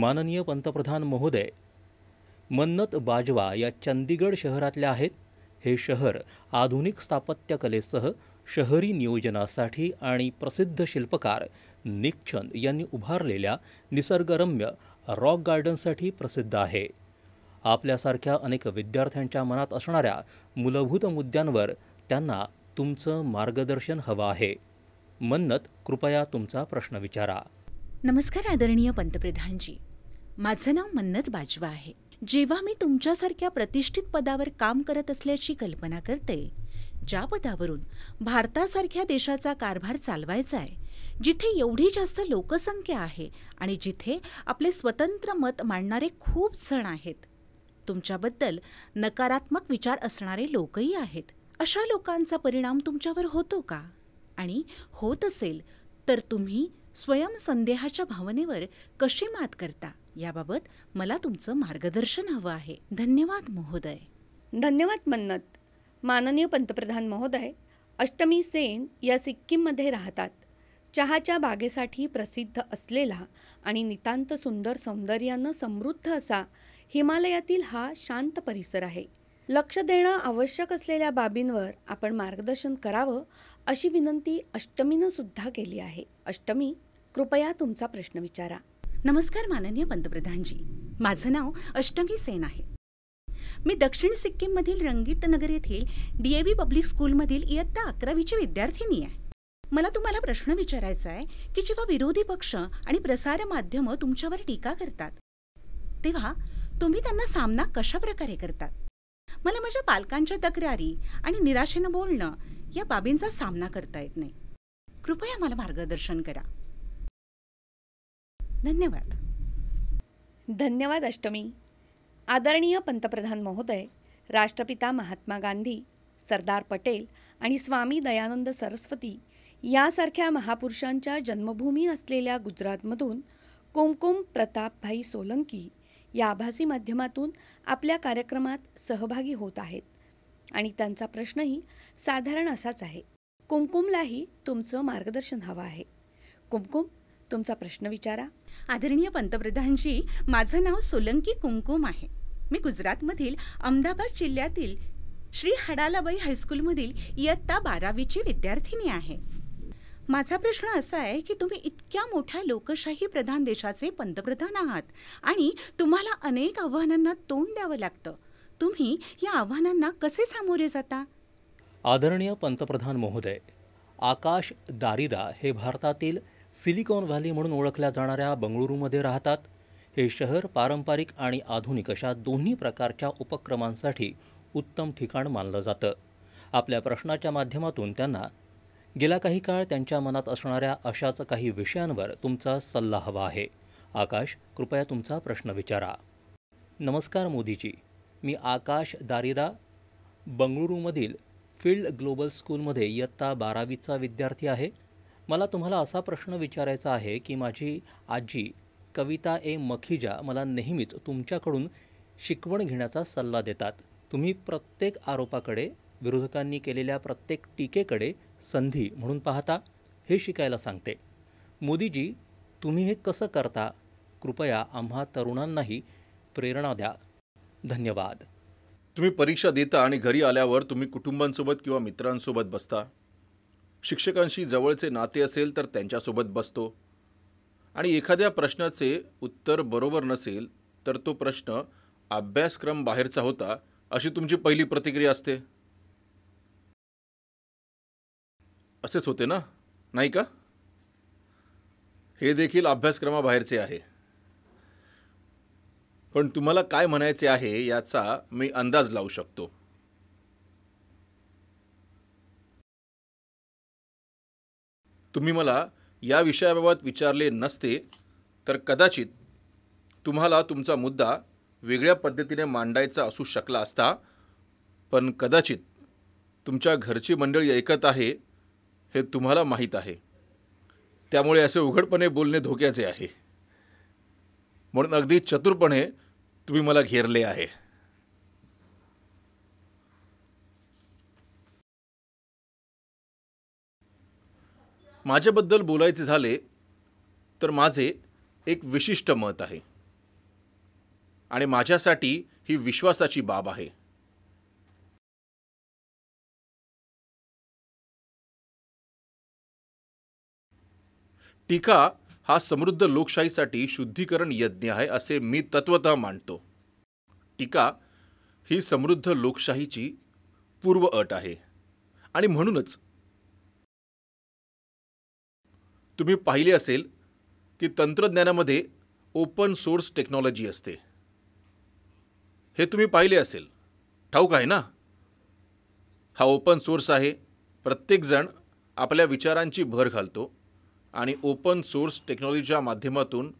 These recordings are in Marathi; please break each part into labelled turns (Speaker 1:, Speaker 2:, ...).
Speaker 1: माननीय पंतप्रधान महोदय मन्नत बाजवा या चंदीगड शहरातल्या आहेत हे शहर आधुनिक स्थापत्यकलेसह शहरी नियोजनासाठी आणि प्रसिद्ध शिल्पकार निकचंद यांनी उभारलेल्या निसर्गरम्य रॉक गार्डनसाठी प्रसिद्ध आहे आपल्यासारख्या अनेक विद्यार्थ्यांच्या मनात असणाऱ्या मूलभूत मुद्द्यांवर त्यांना तुमचं मार्गदर्शन हवं आहे मन्नत कृपया तुमचा प्रश्न विचारा
Speaker 2: नमस्कार आदरणीय पंतप्रधानजी माझं नाव मन्नत बाजवा आहे जेव्हा मी तुमच्यासारख्या प्रतिष्ठित पदावर काम करत असल्याची कल्पना करते ज्या पदावरून भारतासारख्या देशाचा कारभार चालवायचा आहे जिथे एवढी जास्त लोकसंख्या आहे आणि जिथे आपले स्वतंत्र मत मांडणारे खूप जण आहेत तुमच्याबद्दल नकारात्मक विचार असणारे लोकही आहेत अशा लोकांचा परिणाम तुमच्यावर होतो का आणि होत असेल तर तुम्ही स्वयं संदेहाच्या भावनेवर कशी मात
Speaker 3: करता याबाबत मला तुमचं मार्गदर्शन हवं आहे धन्यवाद महोदय धन्यवाद मन्नत माननीय पंतप्रधान महोदय अष्टमी सेन या सिक्कीममध्ये राहतात चहाच्या बागेसाठी प्रसिद्ध असलेला आणि नितांत सुंदर सौंदर्यानं समृद्ध असा हिमालयातील हा शांत परिसर आहे लक्ष देणं आवश्यक असलेल्या बाबींवर आपण मार्गदर्शन करावं अशी विनंती अष्टमीनं सुद्धा केली आहे अष्टमी कृपया तुमचा प्रश्न विचारा नमस्कार माननीय पंतप्रधानजी माझं नाव अष्टमी सेन आहे मी दक्षिण
Speaker 2: सिक्कीममधील रंगीत नगर येथील डी ए व्ही पब्लिक स्कूलमधील इयत्ता अकरावीची विद्यार्थिनी आहे मला तुम्हाला प्रश्न विचारायचा आहे की जेव्हा विरोधी पक्ष आणि प्रसार माध्यमं तुमच्यावर टीका करतात तेव्हा तुम्ही त्यांना सामना कशा प्रकारे करतात मला माझ्या पालकांच्या तक्रारी आणि निराशेनं बोलणं या बाबींचा सामना करता येत नाही
Speaker 3: कृपया मला मार्गदर्शन करा धन्यवाद धन्यवाद अष्टमी आदरणीय पंतप्रधान महोदय राष्ट्रपिता महात्मा गांधी सरदार पटेल आणि स्वामी दयानंद सरस्वती यासारख्या महापुरुषांच्या जन्मभूमी असलेल्या गुजरातमधून कुमकुम प्रतापभाई सोलंकी या आभासी माध्यमातून आपल्या कार्यक्रमात सहभागी होत आहेत आणि त्यांचा प्रश्नही साधारण असाच आहे कुमकुमलाही तुमचं मार्गदर्शन हवं आहे कुमकुम तुमचा प्रश्न विचारा आदरणीय पंतप्रधानजी माझं नाव सोलंकी कुमकुम आहे मी गुजरातमधील अहमदाबाद
Speaker 2: जिल्ह्यातील श्री हडालाबाई हायस्कूलमधील इयत्ता बारावीची विद्यार्थिनी आहे माझा प्रश्न असा आहे की तुम्ही इतक्या मोठ्या लोकशाही प्रधान देशाचे पंतप्रधान आहात आणि तुम्हाला अनेक आव्हानांना तोंड द्यावं लागतं तुम्ही या आव्हानांना कसे सामोरे जाता
Speaker 1: आदरणीय पंतप्रधान महोदय आकाश दारिरा हे भारतातील सिलिकॉन व्हॅली म्हणून ओळखल्या जाणाऱ्या बंगळुरूमध्ये राहतात हे शहर पारंपरिक आणि आधुनिक अशा दोन्ही प्रकारच्या उपक्रमांसाठी उत्तम ठिकाण मानलं जातं आपल्या प्रश्नाच्या माध्यमातून त्यांना गेला काही काळ त्यांच्या मनात असणाऱ्या अशाच काही विषयांवर तुमचा सल्ला हवा आहे आकाश कृपया तुमचा प्रश्न विचारा नमस्कार मोदीजी मी आकाश दारिरा बंगळुरूमधील फील्ड ग्लोबल स्कूलमध्ये इयत्ता बारावीचा विद्यार्थी आहे मला तुम्हाला असा प्रश्न विचारायचा आहे की माझी आजी कविता ए मखिजा मला नेहमीच तुमच्याकडून शिकवण घेण्याचा सल्ला देतात तुम्ही प्रत्येक आरोपाकडे विरोधकांनी केलेल्या प्रत्येक टीकेकडे संधी म्हणून पाहता हे शिकायला सांगते मोदीजी तुम्ही हे कसं करता कृपया आम्हा तरुणांनाही प्रेरणा द्या धन्यवाद तुम्ही परीक्षा
Speaker 4: देता आणि घरी आल्यावर तुम्ही कुटुंबांसोबत किंवा मित्रांसोबत बसता शिक्षकांशी जवळचे नाते असेल तर त्यांच्यासोबत बसतो आणि एखाद्या प्रश्नाचे उत्तर बरोबर नसेल तर तो प्रश्न अभ्यासक्रम बाहेरचा होता अशी तुमची पहिली प्रतिक्रिया असते असेच होते ना नाही का हे देखील अभ्यासक्रमाबाहेरचे आहे पण तुम्हाला काय म्हणायचे आहे याचा मी अंदाज लावू शकतो तुम्ही मला या विषयाबाबत विचारले नसते तर कदाचित तुम्हाला तुमचा मुद्दा वेगळ्या पद्धतीने मांडायचा असू शकला असता पण कदाचित तुमच्या घरची मंडळी ऐकत आहे हे तुम्हाला माहीत आहे त्यामुळे असे उघडपणे बोलणे धोक्याचे आहे म्हणून अगदी चतुरपणे तुम्ही मला घेरले आहे माझ्याबद्दल बोलायचे झाले तर माझे एक विशिष्ट मत आहे आणि माझ्यासाठी ही विश्वासाची बाब आहे टीका हा समृद्ध लोकशाहीसाठी शुद्धीकरण यज्ञ आहे असे मी तत्वत मांडतो टीका ही समृद्ध लोकशाहीची पूर्व अट आहे आणि म्हणूनच तुम्ही पाहिले असेल की तंत्रज्ञानामध्ये ओपन सोर्स टेक्नॉलॉजी असते हे तुम्ही पाहिले असेल ठाऊक आहे ना हा ओपन सोर्स आहे प्रत्येकजण आपल्या विचारांची भर घालतो आणि ओपन सोर्स टेक्नॉलॉजीच्या माध्यमातून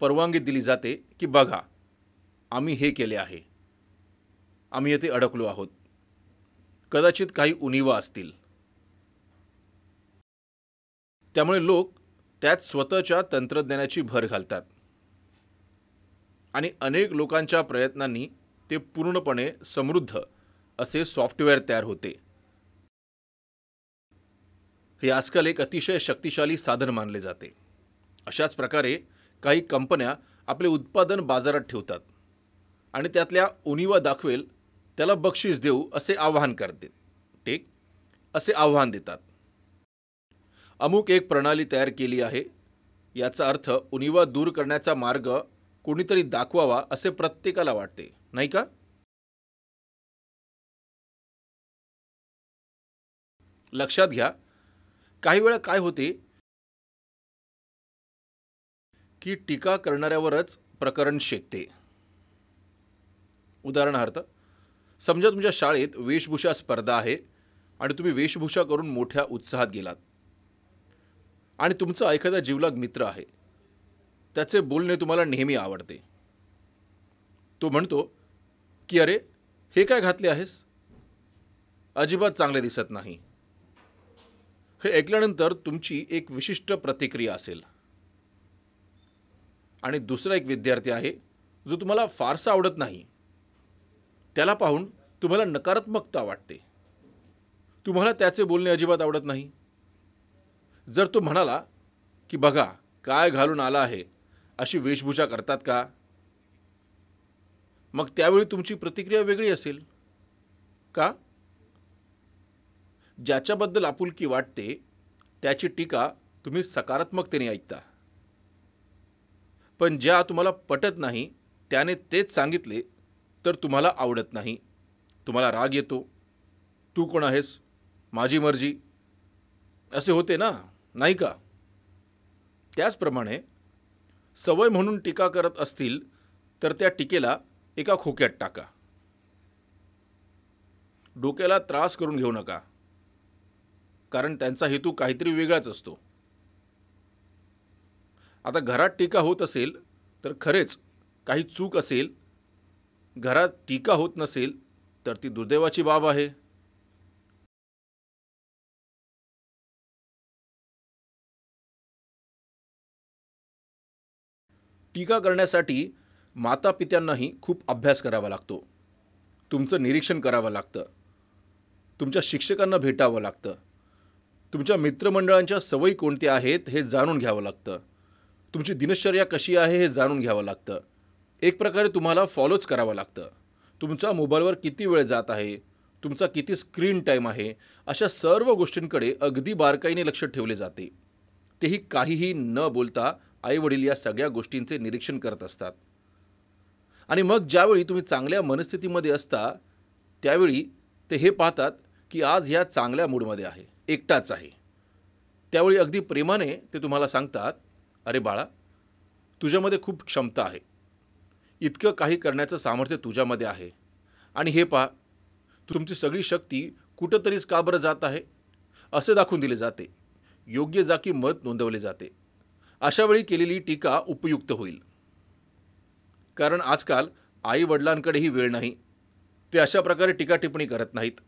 Speaker 4: परवानगी दिली जाते की बघा आम्ही हे केले आहे आम्ही येथे अडकलो आहोत कदाचित काही उणीवा असतील त्यामुळे लोक त्यात स्वतःच्या तंत्रज्ञानाची भर घालतात आणि अनेक लोकांच्या प्रयत्नांनी ते पूर्णपणे समृद्ध असे सॉफ्टवेअर तयार होते हे आजकाल एक अतिशय शक्तिशाली साधन मानले जाते अशाच प्रकारे काही कंपन्या आपले उत्पादन बाजारात ठेवतात आणि त्यातल्या उणीवा दाखवेल त्याला बक्षीस देऊ असे आवाहन करते ठीक असे आव्हान देतात अमुक एक प्रणाली तयार केली आहे याचा अर्थ उणीवा दूर करण्याचा मार्ग कोणीतरी दाखवावा असे प्रत्येकाला वाटते नाही का लक्षात घ्या काही वेळा काय होते की टीका करणाऱ्यावरच प्रकरण शेकते उदाहरणार्थ समजा तुमच्या शाळेत वेशभूषा स्पर्धा आहे आणि तुम्ही वेशभूषा करून मोठ्या उत्साहात गेलात आणि तुमचा एखादा जीवलग मित्र आहे त्याचे बोलणे तुम्हाला नेहमी आवडते तो म्हणतो की अरे हे काय घातले आहेस अजिबात चांगले दिसत नाही हे ऐकल्यानंतर तुमची एक विशिष्ट प्रतिक्रिया असेल आणि दुसरा एक विद्यार्थी आहे जो तुम्हाला फारसा आवडत नाही त्याला पाहून तुम्हाला नकारात्मकता वाटते तुम्हाला त्याचे बोलणे अजिबात आवडत नाही जर तो म्हणाला की बघा काय घालून आला आहे अशी वेशभूषा करतात का मग त्यावेळी तुमची प्रतिक्रिया वेगळी असेल का ज्याच्याबद्दल आपुलकी वाटते त्याची टीका तुम्ही सकारात्मकतेने ऐकता पण ज्या तुम्हाला पटत नाही त्याने तेच सांगितले तर तुम्हाला आवडत नाही तुम्हाला राग येतो तू कोण आहेस माझी मर्जी असे होते ना नाही का त्याचप्रमाणे सवय म्हणून टीका करत असतील तर त्या टीकेला एका खोक्यात टाका डोक्याला त्रास करून घेऊ नका कारण त्यांचा हेतू काहीतरी वेगळाच असतो आता घरात टीका होत असेल तर खरेच काही चूक असेल घरात टीका होत नसेल तर ती दुर्दैवाची बाब आहे टीका करण्यासाठी माता पित्यांनाही खूप अभ्यास करावा लागतो तुमचं निरीक्षण करावं लागतं तुमच्या शिक्षकांना भेटावं लागतं तुमच्या मित्रमंडळांच्या सवयी कोणत्या आहेत हे जाणून घ्यावं लागतं तुमची दिनचर्या कशी आहे हे जाणून घ्यावं लागतं एक प्रकारे तुम्हाला फॉलोच करावं लागतं तुमचा मोबाईलवर किती वेळ जात आहे तुमचा किती स्क्रीन टाईम आहे अशा सर्व गोष्टींकडे अगदी बारकाईने लक्ष ठेवले जाते तेही काहीही न बोलता आईवडील या सगळ्या गोष्टींचे निरीक्षण करत असतात आणि मग ज्यावेळी तुम्ही चांगल्या मनस्थितीमध्ये असता त्यावेळी ते हे पाहतात की आज ह्या चांगल्या मूडमध्ये आहे एकटाच आहे त्यावेळी अगदी प्रेमाने ते तुम्हाला सांगतात अरे बाळा तुझ्यामध्ये खूप क्षमता आहे इतकं काही करण्याचं सामर्थ्य तुझ्यामध्ये आहे आणि हे पहा तुमची सगळी शक्ती कुठंतरीच का बरं जात आहे असे दाखवून दिले जाते योग्य जाकी मत नोंदवले जाते अशावेळी केलेली टीका उपयुक्त होईल कारण आजकाल आई वडिलांकडेही वेळ नाही ते अशा प्रकारे टिप्पणी करत नाहीत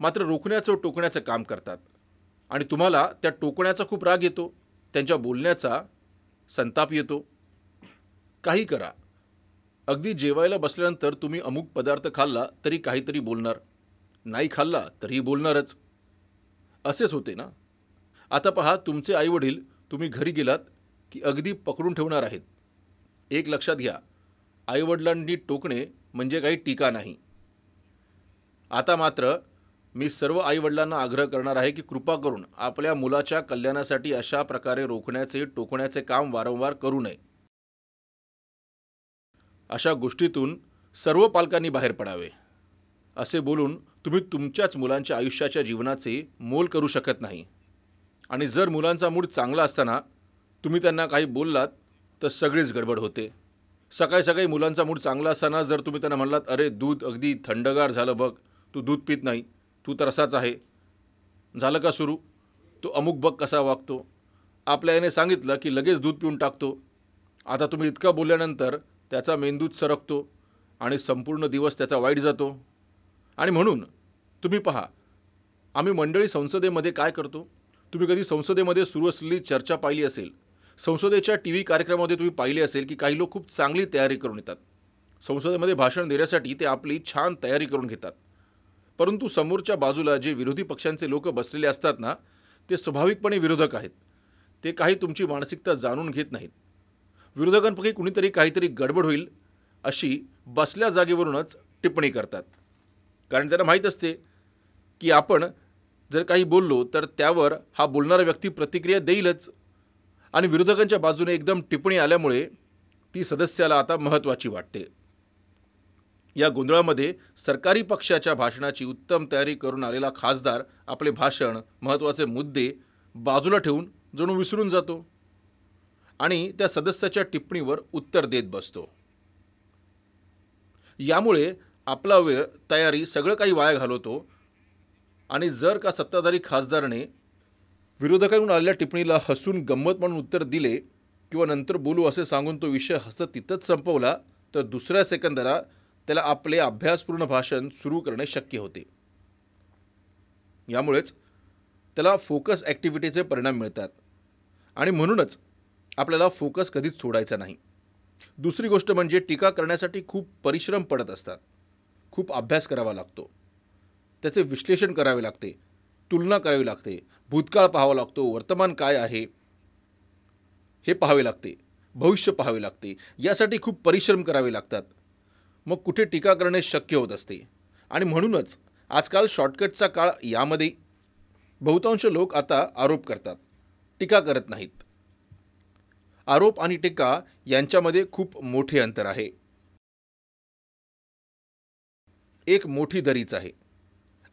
Speaker 4: मात्र रोखण्याचं टोकण्याचं काम करतात आणि तुम्हाला त्या टोकण्याचा खूप राग येतो त्यांच्या बोलण्याचा संताप येतो काही करा अगदी जेवायला बसल्यानंतर तुम्ही अमुक पदार्थ खाल्ला तरी काहीतरी बोलणार नाही खाल्ला तरी बोलणारच असेच होते ना आता पहा तुमचे आईवडील तुम्ही घरी गेलात की अगदी पकडून ठेवणार आहेत एक लक्षात घ्या आईवडिलांनी टोकणे म्हणजे काही टीका नाही आता मात्र मी सर्व आईवडिलांना आग्रह करणार आहे की कृपा करून आपल्या मुलाच्या कल्याणासाठी अशा प्रकारे रोखण्याचे टोकण्याचे काम वारंवार करू नये अशा गोष्टीतून सर्व पालकांनी बाहेर पडावे असे बोलून तुम्ही तुमच्याच मुलांच्या आयुष्याच्या जीवनाचे मोल करू शकत नाही आणि जर मुलांचा मूड चांगला असताना तुम्ही त्यांना काही बोललात तर सगळीच गडबड होते सकाळी सकाळी मुलांचा मूड चांगला असताना जर तुम्ही त्यांना म्हणलात अरे दूध अगदी थंडगार झालं बघ तू दूध पित नाही तू तर असाच आहे झालं का सुरू तो अमुक बघ कसा वागतो आपल्या याने सांगितलं की लगेच दूध पिऊन टाकतो आता तुम्ही इतका बोलल्यानंतर त्याचा मेंदूत सरकतो आणि संपूर्ण दिवस त्याचा वाईट जातो आणि म्हणून तुम्ही पहा आम्ही मंडळी संसदेमध्ये काय करतो तुम्ही कधी संसदेमध्ये सुरू असलेली चर्चा पाहिली असेल संसदेच्या टी व्ही कार्यक्रमामध्ये तुम्ही पाहिले असेल की काही लोक खूप चांगली तयारी करून येतात संसदेमध्ये भाषण देण्यासाठी ते आपली छान तयारी करून घेतात परंतु समोरच्या बाजूला जे विरोधी पक्षांचे लोक बसलेले असतात ना ते स्वाभाविकपणे विरोधक आहेत ते काही तुमची मानसिकता जाणून घेत नाहीत विरोधकांपैकी कुणीतरी काहीतरी गडबड होईल अशी बसल्या जागेवरूनच टिप्पणी करतात कारण त्यांना माहीत असते की आपण जर काही बोललो तर त्यावर हा बोलणारा व्यक्ती प्रतिक्रिया देईलच आणि विरोधकांच्या बाजूने एकदम टिप्पणी आल्यामुळे ती सदस्याला आता महत्त्वाची वाटते या गोंधळामध्ये सरकारी पक्षाच्या भाषणाची उत्तम तयारी करून आलेला खासदार आपले भाषण महत्त्वाचे मुद्दे बाजूला ठेवून जणू विसरून जातो आणि त्या सदस्याच्या टिप्पणीवर उत्तर देत बसतो यामुळे आपला वेळ तयारी सगळं काही वाया घालवतो आणि जर का सत्ताधारी खासदारने विरोधकांकडून आलेल्या टिप्पणीला हसून गंमत म्हणून उत्तर दिले किंवा नंतर बोलू असे सांगून तो विषय हसत तिथंच संपवला तर दुसऱ्या सेकंदाला त्याला आपले अभ्यासपूर्ण भाषण सुरू करणे शक्य होते यामुळेच त्याला फोकस ॲक्टिव्हिटीचे परिणाम मिळतात आणि म्हणूनच आपल्याला फोकस कधीच सोडायचा नाही दुसरी गोष्ट म्हणजे टीका करण्यासाठी खूप परिश्रम पडत असतात खूप अभ्यास करावा लागतो त्याचे विश्लेषण करावे लागते तुलना करावी लागते भूतकाळ पाहावा लागतो वर्तमान काय आहे हे पाहावे लागते भविष्य पाहावे लागते यासाठी खूप परिश्रम करावे लागतात मग कुठे टीका करणे शक्य होत असते आणि म्हणूनच आजकाल शॉर्टकटचा काळ यामध्ये बहुतांश लोक आता आरोप करतात टीका करत नाहीत आरोप आणि टीका यांच्यामध्ये खूप मोठे अंतर आहे एक मोठी दरीच आहे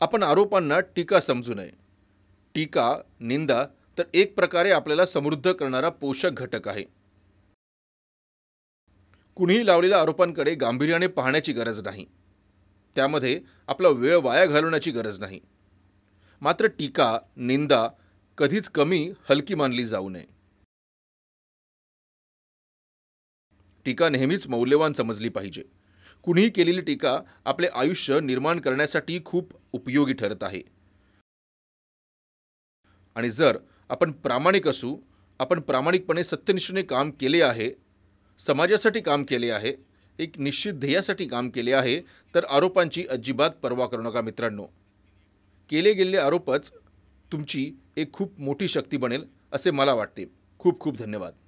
Speaker 4: आपण आरोपांना टीका समजू नये टीका निंदा तर एक प्रकारे आपल्याला समृद्ध करणारा पोषक घटक आहे कुणीही लावलेल्या आरोपांकडे गांभीर्याने पाहण्याची गरज नाही त्यामध्ये आपला वेळ वाया घालवण्याची गरज नाही मात्र टीका निंदा कधीच कमी हलकी मानली जाऊ नये टीका नेहमीच मौल्यवान समजली पाहिजे कुणीही केलेली टीका आपले आयुष्य निर्माण करण्यासाठी खूप उपयोगी ठरत आहे आणि जर आपण प्रामाणिक असू आपण प्रामाणिकपणे सत्यनिष्ठेने काम केले आहे समाजासाठी काम केले आहे एक निश्चित ध्येयासाठी काम केले आहे तर आरोपांची अजिबात पर्वा करू नका मित्रांनो केले गेलेले आरोपच तुमची एक खूप मोठी शक्ती बनेल असे मला वाटते खूप खूप धन्यवाद